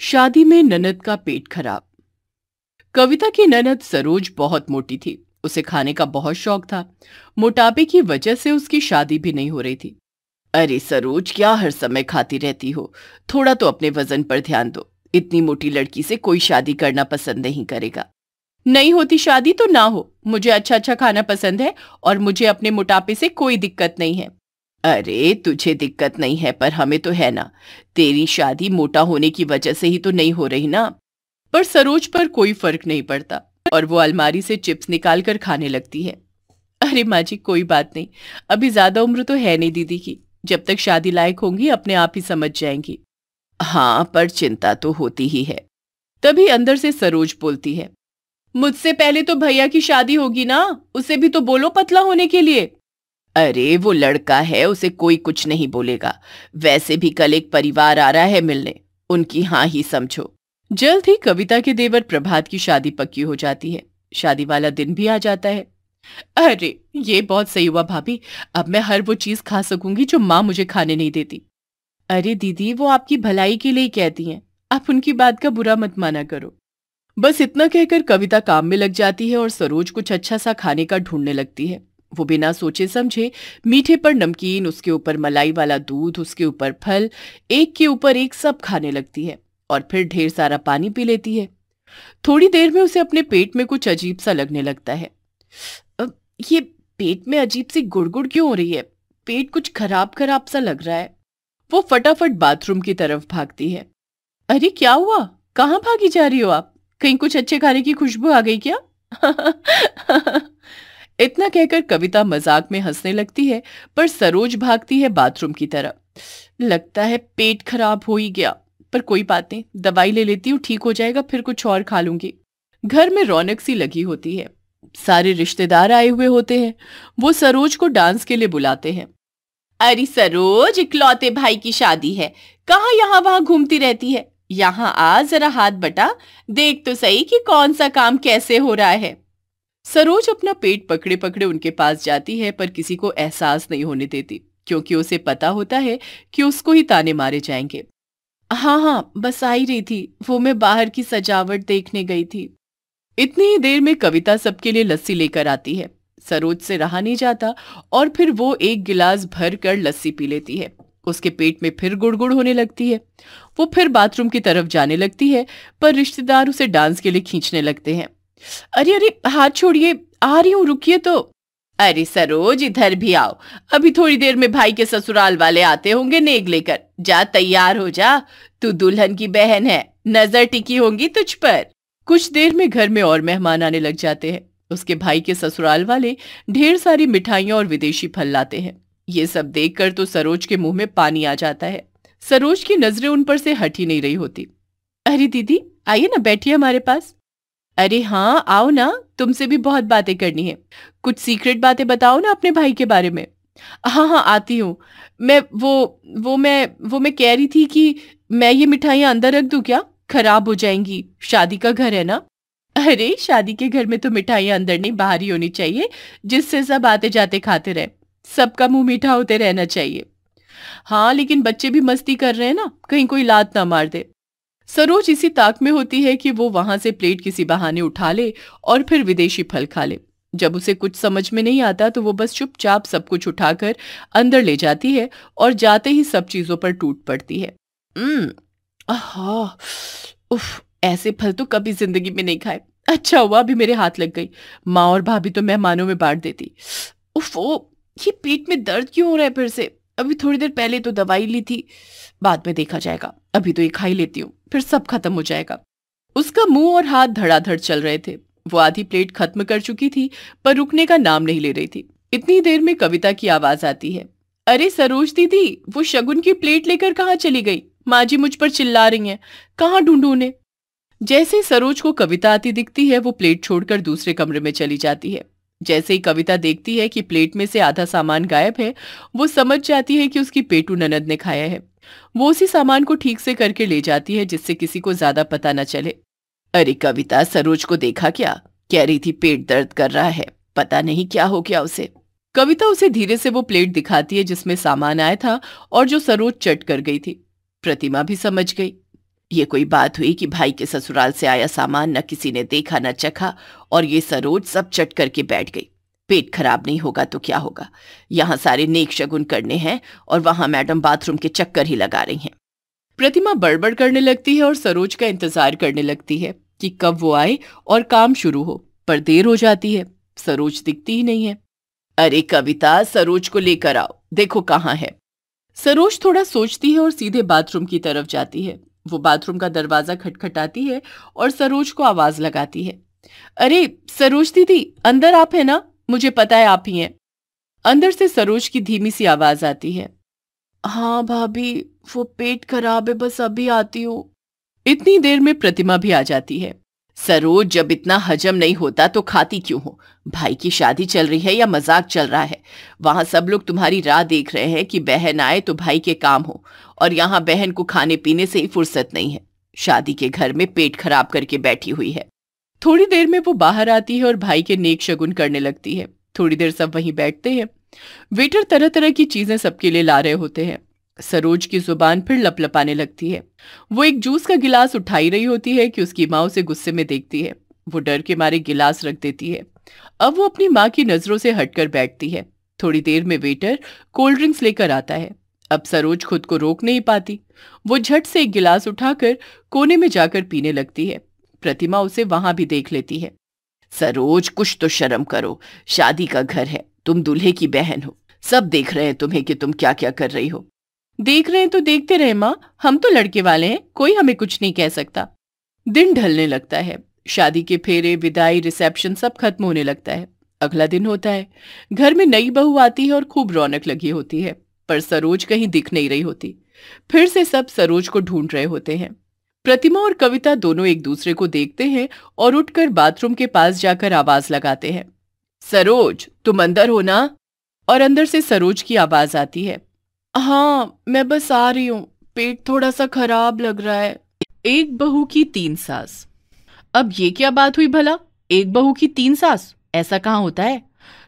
शादी में ननद का पेट खराब कविता की ननद सरोज बहुत मोटी थी उसे खाने का बहुत शौक था मोटापे की वजह से उसकी शादी भी नहीं हो रही थी अरे सरोज क्या हर समय खाती रहती हो थोड़ा तो अपने वजन पर ध्यान दो इतनी मोटी लड़की से कोई शादी करना पसंद नहीं करेगा नहीं होती शादी तो ना हो मुझे अच्छा अच्छा खाना पसंद है और मुझे अपने मोटापे से कोई दिक्कत नहीं है अरे तुझे दिक्कत नहीं है पर हमें तो है ना तेरी शादी मोटा होने की वजह से ही तो नहीं हो रही ना पर सरोज पर कोई फर्क नहीं पड़ता और वो अलमारी से चिप्स निकाल कर खाने लगती है अरे माँ जी कोई बात नहीं अभी ज्यादा उम्र तो है नहीं दीदी की जब तक शादी लायक होंगी अपने आप ही समझ जाएंगी हाँ पर चिंता तो होती ही है तभी अंदर से सरोज बोलती है मुझसे पहले तो भैया की शादी होगी ना उसे भी तो बोलो पतला होने के लिए अरे वो लड़का है उसे कोई कुछ नहीं बोलेगा वैसे भी कल एक परिवार आ रहा है मिलने उनकी हाँ ही समझो जल्द ही कविता के देवर प्रभात की शादी पक्की हो जाती है शादी वाला दिन भी आ जाता है अरे ये बहुत सही हुआ भाभी अब मैं हर वो चीज खा सकूंगी जो माँ मुझे खाने नहीं देती अरे दीदी वो आपकी भलाई के लिए कहती हैं आप उनकी बात का बुरा मत माना करो बस इतना कहकर कविता काम में लग जाती है और सरोज कुछ अच्छा सा खाने का ढूंढने लगती है वो बिना सोचे समझे मीठे पर नमकीन उसके ऊपर मलाई वाला दूध उसके ऊपर फल एक के ऊपर एक सब खाने लगती है और फिर ढेर सारा पानी पी लेती है थोड़ी देर में उसे अपने पेट में कुछ अजीब सा लगने लगता है ये पेट में अजीब सी गुड़गुड़ क्यों हो रही है पेट कुछ खराब खराब सा लग रहा है वो फटाफट बाथरूम की तरफ भागती है अरे क्या हुआ कहाँ भागी जा रही हो आप कहीं कुछ अच्छे खाने की खुशबू आ गई क्या इतना कहकर कविता मजाक में हंसने लगती है पर सरोज भागती है बाथरूम की तरफ लगता है पेट खराब हो ही गया पर कोई बात नहीं दवाई ले लेती हूँ ठीक हो जाएगा फिर कुछ और खा लूंगी घर में रौनक सी लगी होती है सारे रिश्तेदार आए हुए होते हैं वो सरोज को डांस के लिए बुलाते हैं अरे सरोज इकलौते भाई की शादी है कहा यहाँ वहां घूमती रहती है यहाँ आ जरा हाथ बटा देख तो सही कि कौन सा काम कैसे हो रहा है सरोज अपना पेट पकड़े पकड़े उनके पास जाती है पर किसी को एहसास नहीं होने देती क्योंकि उसे पता होता है कि उसको ही ताने मारे जाएंगे हाँ हाँ बस आई रही थी वो मैं बाहर की सजावट देखने गई थी इतनी ही देर में कविता सबके लिए लस्सी लेकर आती है सरोज से रहा नहीं जाता और फिर वो एक गिलास भर कर लस्सी पी लेती है उसके पेट में फिर गुड़गुड़ होने लगती है वो फिर बाथरूम की तरफ जाने लगती है पर रिश्तेदार उसे डांस के लिए खींचने लगते हैं अरे अरे हाथ छोड़िए आ रही हूँ रुकिए तो अरे सरोज इधर भी आओ अभी थोड़ी देर में भाई के ससुराल वाले आते होंगे नेग लेकर जा तैयार हो जा तू दुल्हन की बहन है नजर टिकी होंगी तुझ पर कुछ देर में घर में और मेहमान आने लग जाते हैं उसके भाई के ससुराल वाले ढेर सारी मिठाइयाँ और विदेशी फल लाते हैं ये सब देखकर तो सरोज के मुंह में पानी आ जाता है सरोज की नजरें उन पर से हट ही नहीं रही होती अरे दीदी आइए ना बैठिए हमारे पास अरे हाँ आओ ना तुमसे भी बहुत बातें करनी है कुछ सीक्रेट बातें बताओ ना अपने भाई के बारे में हाँ हाँ आती हूँ मैं वो वो मैं वो मैं कह रही थी कि मैं ये मिठाइयाँ अंदर रख दू क्या खराब हो जाएंगी शादी का घर है ना अरे शादी के घर में तो मिठाइयाँ अंदर नहीं बाहर ही होनी चाहिए जिससे सब आते जाते खाते रहे सबका मुंह मीठा होते रहना चाहिए हाँ लेकिन बच्चे भी मस्ती कर रहे हैं ना कहीं कोई लात ना मार दे सरोज इसी ताक में होती है कि वो वहां से प्लेट किसी बहाने उठा ले और फिर विदेशी फल खा ले जब उसे कुछ समझ में नहीं आता तो वो बस चुपचाप सब कुछ उठाकर अंदर ले जाती है और जाते ही सब चीजों पर टूट पड़ती है हम्म, उफ ऐसे फल तो कभी जिंदगी में नहीं खाए अच्छा हुआ अभी मेरे हाथ लग गई माँ और भाभी तो मेहमानों में बांट देती उफ ओ ये पेट में दर्द क्यों हो रहा है फिर से अभी थोड़ी देर पहले तो दवाई ली थी बाद में देखा जाएगा अभी तो ये खा ही लेती हूँ फिर सब खत्म हो जाएगा उसका मुंह और हाथ धड़ाधड़ चल रहे थे वो आधी प्लेट खत्म कर चुकी थी पर रुकने का नाम नहीं ले रही थी इतनी देर में कविता की आवाज आती है अरे सरोज दीदी वो शगुन की प्लेट लेकर कहाँ चली गई माँ जी मुझ पर चिल्ला रही हैं कहाँ ढूंढू उन्हें जैसे सरोज को कविता आती दिखती है वो प्लेट छोड़कर दूसरे कमरे में चली जाती है जैसे ही कविता देखती है कि प्लेट में से आधा सामान गायब है वो समझ जाती है कि उसकी पेटू ननद ने खाया है वो उसी सामान को ठीक से करके ले जाती है जिससे किसी को ज्यादा पता न चले अरे कविता सरोज को देखा क्या कह रही थी पेट दर्द कर रहा है पता नहीं क्या हो गया उसे कविता उसे धीरे से वो प्लेट दिखाती है जिसमें सामान आया था और जो सरोज चट कर गई थी प्रतिमा भी समझ गई ये कोई बात हुई कि भाई के ससुराल से आया सामान न किसी ने देखा न चखा और ये सरोज सब चट करके बैठ गई पेट खराब नहीं होगा तो क्या होगा यहाँ सारे नेक शगुन करने हैं और वहां मैडम बाथरूम के चक्कर ही लगा रही हैं प्रतिमा बड़बड़ करने लगती है और सरोज का इंतजार करने लगती है कि कब वो आए और काम शुरू हो पर देर हो जाती है सरोज दिखती ही नहीं है अरे कविता सरोज को लेकर आओ देखो कहाँ है सरोज थोड़ा सोचती है और सीधे बाथरूम की तरफ जाती है वो बाथरूम का दरवाज़ा खटखटाती है और सरोज को आवाज़ लगाती है अरे सरोज दीदी अंदर आप है ना मुझे पता है आप ही हैं अंदर से सरोज की धीमी सी आवाज़ आती है हाँ भाभी वो पेट खराब है बस अभी आती हूँ इतनी देर में प्रतिमा भी आ जाती है सरोज जब इतना हजम नहीं होता तो खाती क्यों हो भाई की शादी चल रही है या मजाक चल रहा है वहां सब लोग तुम्हारी राह देख रहे हैं कि बहन आए तो भाई के काम हो और यहाँ बहन को खाने पीने से ही फुर्सत नहीं है शादी के घर में पेट खराब करके बैठी हुई है थोड़ी देर में वो बाहर आती है और भाई के नेक शगुन करने लगती है थोड़ी देर सब वहीं बैठते हैं वेटर तरह तरह की चीजें सबके लिए ला रहे होते हैं सरोज की जुबान फिर लपलपाने लगती है वो एक जूस का गिलास उठाई रही होती है कि उसकी माँ उसे गुस्से में देखती है वो डर के मारे गिलास रख देती है अब वो अपनी माँ की नजरों से हटकर बैठती है थोड़ी देर में वेटर कोल्ड ड्रिंक्स लेकर आता है अब सरोज खुद को रोक नहीं पाती वो झट से एक गिलास उठाकर कोने में जाकर पीने लगती है प्रतिमा उसे वहां भी देख लेती है सरोज कुछ तो शर्म करो शादी का घर है तुम दूल्हे की बहन हो सब देख रहे हैं तुम्हें कि तुम क्या क्या कर रही हो देख रहे हैं तो देखते रहे माँ हम तो लड़के वाले हैं कोई हमें कुछ नहीं कह सकता दिन ढलने लगता है शादी के फेरे विदाई रिसेप्शन सब खत्म होने लगता है अगला दिन होता है घर में नई बहू आती है और खूब रौनक लगी होती है पर सरोज कहीं दिख नहीं रही होती फिर से सब सरोज को ढूंढ रहे होते हैं प्रतिमा और कविता दोनों एक दूसरे को देखते हैं और उठकर बाथरूम के पास जाकर आवाज लगाते हैं सरोज तुम अंदर हो ना और अंदर से सरोज की आवाज आती है हाँ, मैं बस आ रही हूँ। पेट थोड़ा-सा खराब लग रहा है। एक बहू की तीन सास। अब ये क्या बात हुई भला? एक बहू की तीन सास? ऐसा कहाँ होता है?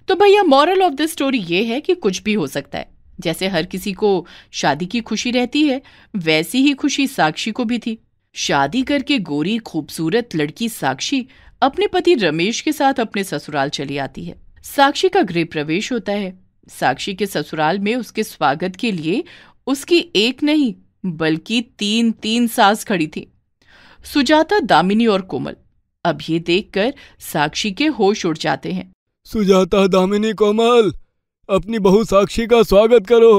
तो भैया मॉरल ऑफ द स्टोरी ये है कि कुछ भी हो सकता है। जैसे हर किसी को शादी की खुशी रहती है, वैसी ही खुशी साक्षी को भी थी। शादी करके गोरी खूबसूरत लड़की साक्षी अपने पति रमेश के साथ अपने ससुराल चली आती है। साक्षी का गृह प्रवेश होता है। साक्षी के ससुराल में उसके स्वागत के लिए उसकी एक नहीं बल्कि तीन तीन सास खड़ी थी सुजाता दामिनी और कोमल अब ये देखकर साक्षी के होश उड़ जाते हैं सुजाता दामिनी कोमल अपनी बहू साक्षी का स्वागत करो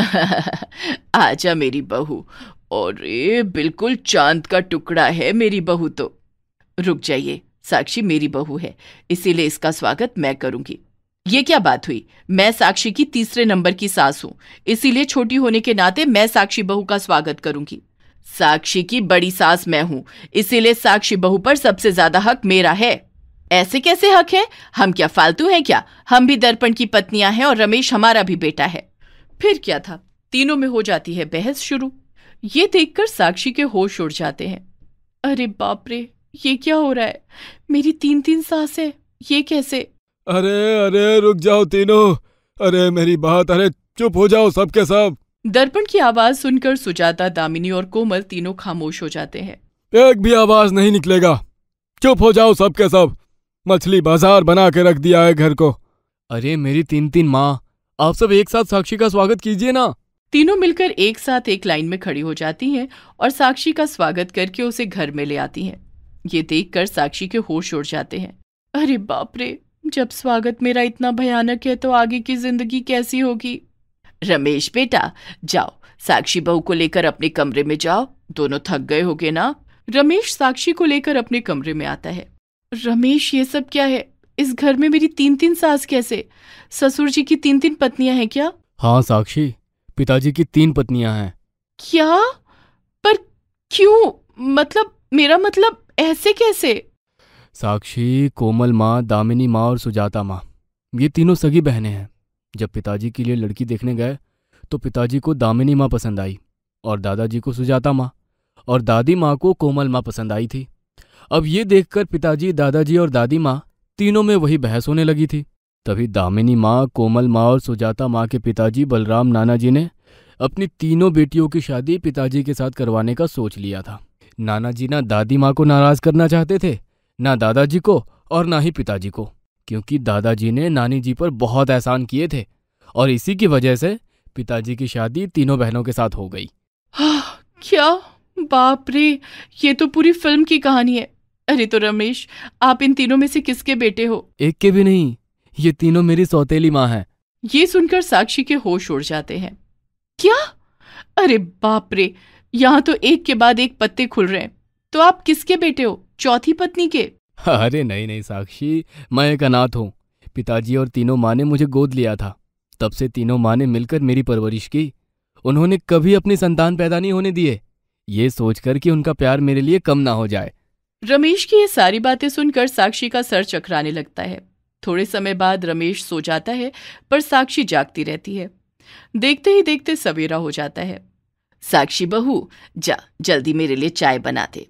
आजा मेरी बहू और ये बिल्कुल चांद का टुकड़ा है मेरी बहू तो रुक जाइए साक्षी मेरी बहू है इसीलिए इसका स्वागत मैं करूंगी ये क्या बात हुई मैं साक्षी की तीसरे नंबर की सास हूँ इसीलिए छोटी होने के नाते मैं साक्षी बहू का स्वागत करूंगी साक्षी की बड़ी सास मैं हूँ इसीलिए साक्षी बहू पर सबसे ज्यादा हक मेरा है ऐसे कैसे हक है हम क्या फालतू हैं क्या हम भी दर्पण की पत्नियां हैं और रमेश हमारा भी बेटा है फिर क्या था तीनों में हो जाती है बहस शुरू ये देखकर साक्षी के होश उड़ जाते हैं अरे बाप रे ये क्या हो रहा है मेरी तीन तीन सास है ये कैसे अरे अरे रुक जाओ तीनों अरे मेरी बात अरे चुप हो जाओ सबके सब दर्पण की आवाज सुनकर सुजाता दामिनी और कोमल तीनों खामोश हो जाते हैं एक भी आवाज नहीं निकलेगा चुप हो जाओ सबके सब मछली बाजार बना के रख दिया है घर को अरे मेरी तीन तीन माँ आप सब एक साथ साक्षी का स्वागत कीजिए ना तीनों मिलकर एक साथ एक लाइन में खड़ी हो जाती हैं और साक्षी का स्वागत करके उसे घर में ले आती हैं ये देखकर साक्षी के होश उड़ जाते हैं अरे बाप रे जब स्वागत मेरा इतना भयानक है तो आगे की जिंदगी कैसी होगी रमेश बेटा जाओ साक्षी बहू को लेकर अपने कमरे में जाओ दोनों थक गए होगे ना रमेश साक्षी को लेकर अपने कमरे में आता है रमेश ये सब क्या है इस घर में मेरी तीन तीन सास कैसे ससुर जी की तीन तीन पत्नियां हैं क्या हाँ साक्षी पिताजी की तीन पत्नियां हैं क्या पर क्यों मतलब मेरा मतलब ऐसे कैसे साक्षी कोमल माँ दामिनी माँ और सुजाता माँ ये तीनों सगी बहनें हैं जब पिताजी के लिए लड़की देखने गए तो पिताजी को दामिनी माँ पसंद आई और दादाजी को सुजाता माँ और दादी माँ को कोमल माँ पसंद आई थी अब ये देखकर पिताजी दादाजी और दादी माँ तीनों में वही बहस होने लगी थी तभी दामिनी माँ कोमल माँ और सुजाता माँ के पिताजी बलराम नाना जी ने अपनी तीनों बेटियों की शादी पिताजी के साथ करवाने का सोच लिया था नाना जी ना दादी माँ को नाराज करना चाहते थे ना दादाजी को और ना ही पिताजी को क्योंकि दादाजी ने नानी जी पर बहुत एहसान किए थे और इसी की वजह से पिताजी की शादी तीनों बहनों के साथ हो गई हाँ, क्या बाप रे ये तो पूरी फिल्म की कहानी है अरे तो रमेश आप इन तीनों में से किसके बेटे हो एक के भी नहीं ये तीनों मेरी सौतेली माँ है ये सुनकर साक्षी के होश उड़ जाते हैं क्या अरे बाप रे यहाँ तो एक के बाद एक पत्ते खुल रहे हैं तो आप किसके बेटे हो चौथी पत्नी के अरे नहीं नहीं साक्षी मैं एक अनाथ हूँ पिताजी और तीनों माँ ने मुझे गोद लिया था तब से तीनों माँ ने मिलकर मेरी परवरिश की उन्होंने कभी अपनी संतान पैदा नहीं होने दिए ये सोचकर कि उनका प्यार मेरे लिए कम ना हो जाए रमेश की ये सारी बातें सुनकर साक्षी का सर चकराने लगता है थोड़े समय बाद रमेश सो जाता है पर साक्षी जागती रहती है देखते ही देखते सवेरा हो जाता है साक्षी बहू जा जल्दी मेरे लिए चाय बना दे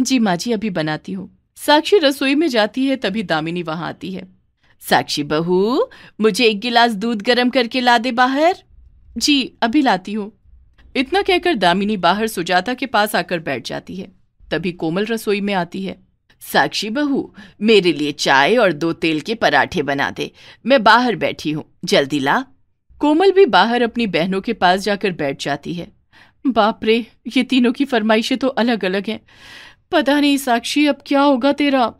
जी माँ जी अभी बनाती हूँ साक्षी रसोई में जाती है तभी दामिनी वहां आती है साक्षी बहू मुझे एक गिलास दूध गर्म करके ला दे बाहर जी अभी लाती हूँ इतना कहकर दामिनी बाहर सुजाता के पास आकर बैठ जाती है तभी कोमल रसोई में आती है साक्षी बहू मेरे लिए चाय और दो तेल के पराठे बना दे मैं बाहर बैठी हूँ जल्दी ला कोमल भी बाहर अपनी बहनों के पास जाकर बैठ जाती है बाप रे ये तीनों की फरमाइशें तो अलग अलग हैं पता नहीं साक्षी अब क्या होगा तेरा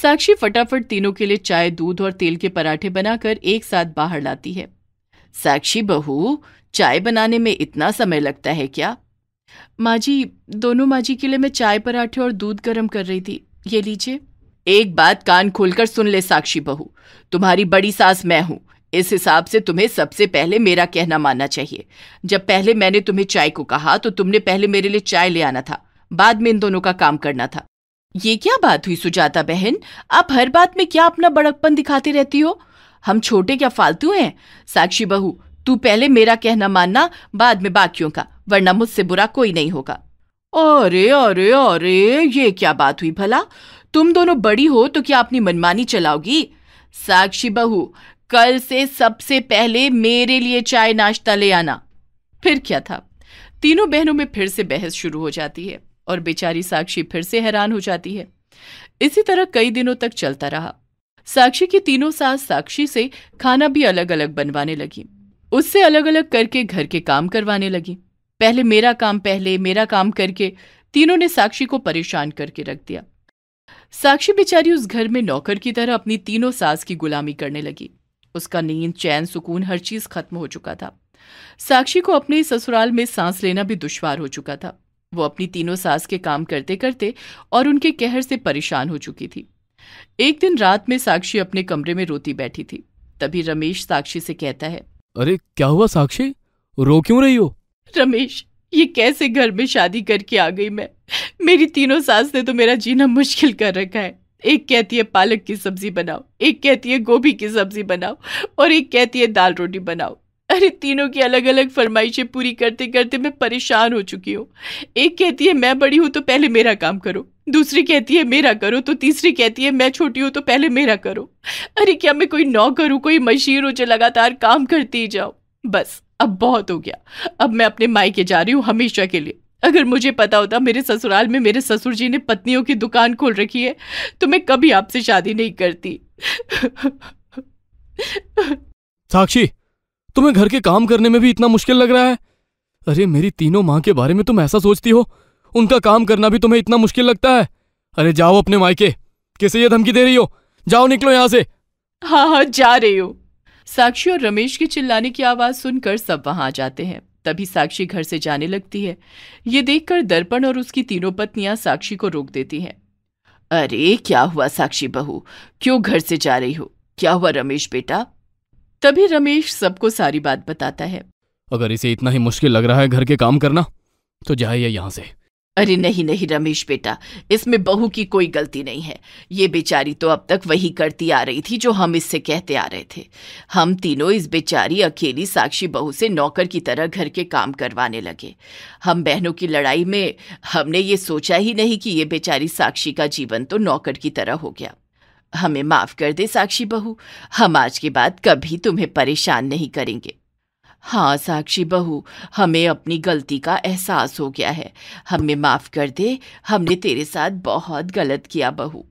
साक्षी फटाफट तीनों के लिए चाय दूध और तेल के पराठे बनाकर एक साथ बाहर लाती है साक्षी बहू चाय बनाने में इतना समय लगता है क्या माँ जी दोनों माँ जी के लिए मैं चाय पराठे और दूध गर्म कर रही थी ये लीजिए एक बात कान खोलकर सुन ले साक्षी बहू तुम्हारी बड़ी सास मैं हूं इस हिसाब से तुम्हें सबसे पहले मेरा कहना मानना चाहिए जब पहले मैंने तुम्हें चाय को कहा तो तुमने पहले मेरे लिए चाय ले आना था बाद में इन दोनों का काम करना था ये क्या बात हुई सुजाता बहन आप हर बात में क्या अपना बड़कपन दिखाती रहती हो हम छोटे क्या फालतू हैं साक्षी बहू तू पहले मेरा कहना मानना बाद में बाकियों का वरना मुझसे बुरा कोई नहीं होगा अरे अरे अरे ये क्या बात हुई भला तुम दोनों बड़ी हो तो क्या अपनी मनमानी चलाओगी साक्षी बहू कल से सबसे पहले मेरे लिए चाय नाश्ता ले आना फिर क्या था तीनों बहनों में फिर से बहस शुरू हो जाती है और बेचारी साक्षी फिर से हैरान हो जाती है इसी तरह कई दिनों तक चलता रहा साक्षी की तीनों सास साक्षी से खाना भी अलग अलग बनवाने लगी उससे अलग अलग करके घर के काम करवाने लगी पहले मेरा काम पहले मेरा काम करके तीनों ने साक्षी को परेशान करके रख दिया साक्षी बेचारी उस घर में नौकर की तरह अपनी तीनों सास की गुलामी करने लगी उसका नींद चैन सुकून हर चीज खत्म हो चुका था साक्षी को अपने ससुराल में सांस लेना भी दुश्वार हो चुका था वो अपनी तीनों सास के काम करते करते और उनके कहर से परेशान हो चुकी थी एक दिन रात में साक्षी अपने कमरे में रोती बैठी थी तभी रमेश साक्षी से कहता है अरे क्या हुआ साक्षी रो क्यों रही हो रमेश ये कैसे घर में शादी करके आ गई मैं मेरी तीनों सास ने तो मेरा जीना मुश्किल कर रखा है एक कहती है पालक की सब्जी बनाओ एक कहती है गोभी की सब्जी बनाओ और एक कहती है दाल रोटी बनाओ अरे तीनों की अलग अलग फरमाइशें पूरी करते करते मैं परेशान हो चुकी हूँ एक कहती है मैं बड़ी हूँ तो पहले मेरा काम करो दूसरी कहती है मेरा करो तो तीसरी कहती है मैं छोटी हूँ तो पहले मेरा करो अरे क्या मैं कोई नौकर हूँ कोई मशीर हूँ जो लगातार काम करती ही जाओ बस अब बहुत हो गया अब मैं अपने मायके जा रही हूँ हमेशा के लिए अगर मुझे पता होता मेरे ससुराल में मेरे ससुर जी ने पत्नियों की दुकान खोल रखी है तो मैं कभी आपसे शादी नहीं करती साक्षी तुम्हें घर के काम करने में भी इतना मुश्किल लग रहा है अरे मेरी तीनों माँ के बारे में तुम ऐसा सोचती हो उनका काम करना भी तुम्हें इतना मुश्किल लगता है अरे जाओ अपने मायके किसे ये धमकी दे रही हो जाओ निकलो यहाँ से हाँ हाँ जा रही हो साक्षी और रमेश के चिल्लाने की आवाज सुनकर सब वहां आ जाते हैं तभी साक्षी घर से जाने लगती है ये देखकर दर्पण और उसकी तीनों पत्नियां साक्षी को रोक देती हैं अरे क्या हुआ साक्षी बहू क्यों घर से जा रही हो क्या हुआ रमेश बेटा तभी रमेश सबको सारी बात बताता है अगर इसे इतना ही मुश्किल लग रहा है घर के काम करना तो जाइए यहाँ से अरे नहीं नहीं रमेश बेटा इसमें बहू की कोई गलती नहीं है ये बेचारी तो अब तक वही करती आ रही थी जो हम इससे कहते आ रहे थे हम तीनों इस बेचारी अकेली साक्षी बहू से नौकर की तरह घर के काम करवाने लगे हम बहनों की लड़ाई में हमने ये सोचा ही नहीं कि ये बेचारी साक्षी का जीवन तो नौकर की तरह हो गया हमें माफ कर दे साक्षी बहू हम आज के बाद कभी तुम्हें परेशान नहीं करेंगे हाँ साक्षी बहू हमें अपनी गलती का एहसास हो गया है हमें माफ कर दे हमने तेरे साथ बहुत गलत किया बहू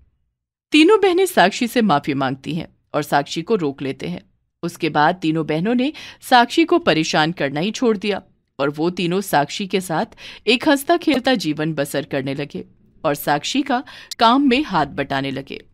तीनों बहनें साक्षी से माफी मांगती हैं और साक्षी को रोक लेते हैं उसके बाद तीनों बहनों ने साक्षी को परेशान करना ही छोड़ दिया और वो तीनों साक्षी के साथ एक हंसता खेलता जीवन बसर करने लगे और साक्षी का काम में हाथ बटाने लगे